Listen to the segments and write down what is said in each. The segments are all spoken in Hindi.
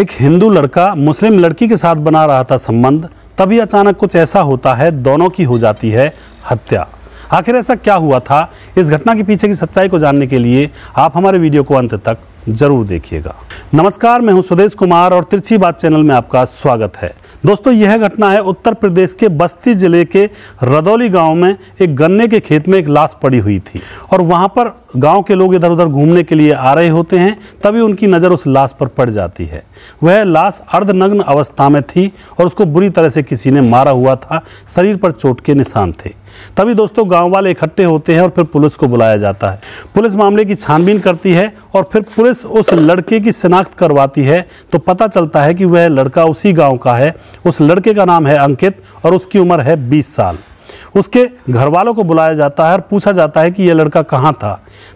एक हिंदू लड़का मुस्लिम लड़की के साथ बना रहा था संबंध तभी अचानक कुछ ऐसा होता है दोनों की हो जाती है हत्या आखिर ऐसा क्या हुआ था इस घटना के पीछे की सच्चाई को जानने के लिए आप हमारे वीडियो को अंत तक जरूर देखिएगा नमस्कार मैं हूं सुदेश कुमार और तिरछी बात चैनल में आपका स्वागत है दोस्तों यह घटना है उत्तर प्रदेश के बस्ती जिले के रदौली गांव में एक गन्ने के खेत में एक लाश पड़ी हुई थी और वहां पर गांव के लोग इधर उधर घूमने के लिए आ रहे होते हैं तभी उनकी नज़र उस लाश पर पड़ जाती है वह लाश अर्धनग्न अवस्था में थी और उसको बुरी तरह से किसी ने मारा हुआ था शरीर पर चोट के निशान थे तभी दोस्तों गांव वाले इकट्ठे होते हैं और फिर पुलिस को बुलाया जाता है पुलिस मामले की छानबीन करती है और फिर पुलिस उस लड़के की शिनाख्त करवाती है तो पता चलता है कि वह लड़का उसी गाँव का है उस लड़के का नाम है अंकित और उसकी उम्र है बीस साल उसके घर वालों को बुलाया जाता है और पूछा जाता है कि यह लड़का कहाँ था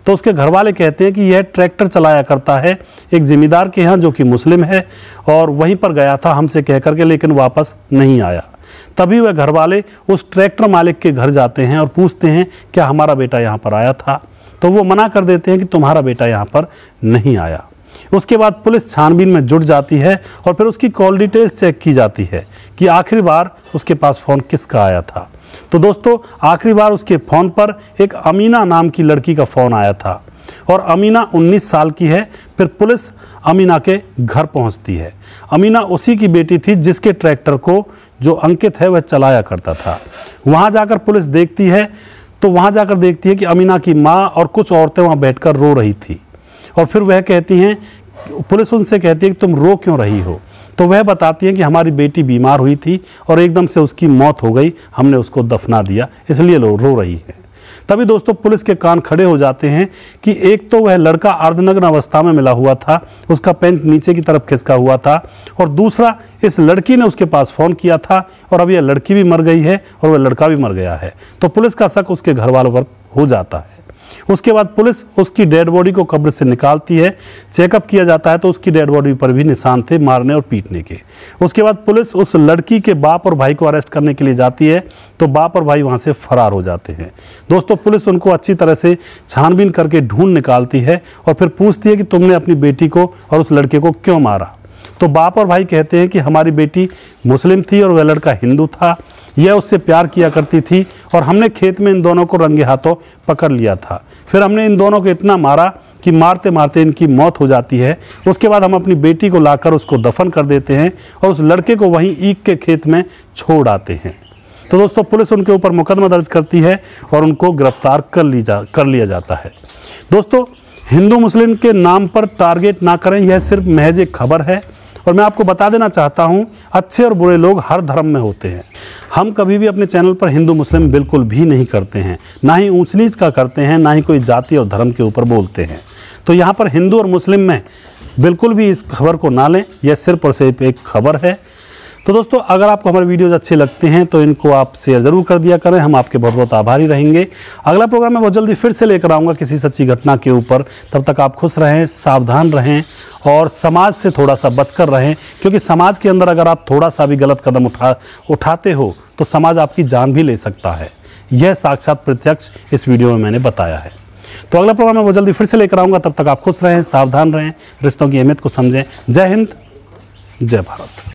तो उसके घर वाले कहते हैं कि यह ट्रैक्टर चलाया करता है एक जिम्मेदार के यहाँ जो कि मुस्लिम है और वहीं पर गया था हमसे कह करके लेकिन वापस नहीं आया तभी वह घर वाले उस ट्रैक्टर मालिक के घर जाते हैं और पूछते हैं क्या हमारा बेटा यहाँ पर आया था तो वो मना कर देते हैं कि तुम्हारा बेटा यहाँ पर नहीं आया उसके बाद पुलिस छानबीन में जुट जाती है और फिर उसकी कॉल डिटेल चेक की जाती है कि आखिरी बार उसके पास फ़ोन किसका आया था तो दोस्तों आखिरी बार उसके फ़ोन पर एक अमीना नाम की लड़की का फ़ोन आया था और अमीना 19 साल की है फिर पुलिस अमीना के घर पहुंचती है अमीना उसी की बेटी थी जिसके ट्रैक्टर को जो अंकित है वह चलाया करता था वहां जाकर पुलिस देखती है तो वहां जाकर देखती है कि अमीना की माँ और कुछ औरतें वहां बैठकर रो रही थी और फिर वह कहती हैं पुलिस उनसे कहती है कि तुम रो क्यों रही हो तो वह बताती हैं कि हमारी बेटी बीमार हुई थी और एकदम से उसकी मौत हो गई हमने उसको दफना दिया इसलिए लोग रो रही है तभी दोस्तों पुलिस के कान खड़े हो जाते हैं कि एक तो वह लड़का अर्धनग्न अवस्था में मिला हुआ था उसका पेंट नीचे की तरफ खिसका हुआ था और दूसरा इस लड़की ने उसके पास फ़ोन किया था और अब यह लड़की भी मर गई है और वह लड़का भी मर गया है तो पुलिस का शक उसके घर वालों पर हो जाता है उसके बाद पुलिस उसकी डेड बॉडी को कब्र से निकालती है चेकअप किया जाता है तो उसकी डेड बॉडी पर भी निशान थे मारने और पीटने के उसके बाद पुलिस उस लड़की के बाप और भाई को अरेस्ट करने के लिए जाती है तो बाप और भाई वहाँ से फरार हो जाते हैं दोस्तों पुलिस उनको अच्छी तरह से छानबीन करके ढूंढ निकालती है और फिर पूछती है कि तुमने अपनी बेटी को और उस लड़के को क्यों मारा तो बाप और भाई कहते हैं कि हमारी बेटी मुस्लिम थी और वह लड़का हिंदू था यह उससे प्यार किया करती थी और हमने खेत में इन दोनों को रंगे हाथों पकड़ लिया था फिर हमने इन दोनों को इतना मारा कि मारते मारते इनकी मौत हो जाती है उसके बाद हम अपनी बेटी को लाकर उसको दफन कर देते हैं और उस लड़के को वहीं ईक के खेत में छोड़ आते हैं तो दोस्तों पुलिस उनके ऊपर मुकदमा दर्ज करती है और उनको गिरफ्तार कर ली जा कर लिया जाता है दोस्तों हिंदू मुस्लिम के नाम पर टारगेट ना करें यह सिर्फ महज एक खबर है और मैं आपको बता देना चाहता हूँ अच्छे और बुरे लोग हर धर्म में होते हैं हम कभी भी अपने चैनल पर हिंदू मुस्लिम बिल्कुल भी नहीं करते हैं ना ही ऊँच नीच का करते हैं ना ही कोई जाति और धर्म के ऊपर बोलते हैं तो यहाँ पर हिंदू और मुस्लिम में बिल्कुल भी इस खबर को ना लें यह सिर्फ और सिर्फ एक खबर है तो दोस्तों अगर आपको हमारे वीडियोज़ अच्छे लगते हैं तो इनको आप शेयर ज़रूर कर दिया करें हम आपके बहुत बहुत आभारी रहेंगे अगला प्रोग्राम मैं बहुत जल्दी फिर से लेकर आऊँगा किसी सच्ची घटना के ऊपर तब तक आप खुश रहें सावधान रहें और समाज से थोड़ा सा बचकर रहें क्योंकि समाज के अंदर अगर आप थोड़ा सा भी गलत कदम उठा उठाते हो तो समाज आपकी जान भी ले सकता है यह साक्षात प्रत्यक्ष इस वीडियो में मैंने बताया है तो अगला प्रोग्राम मैं वो जल्दी फिर से लेकर आऊँगा तब तक आप खुश रहें सावधान रहें रिश्तों की अहमियत को समझें जय हिंद जय भारत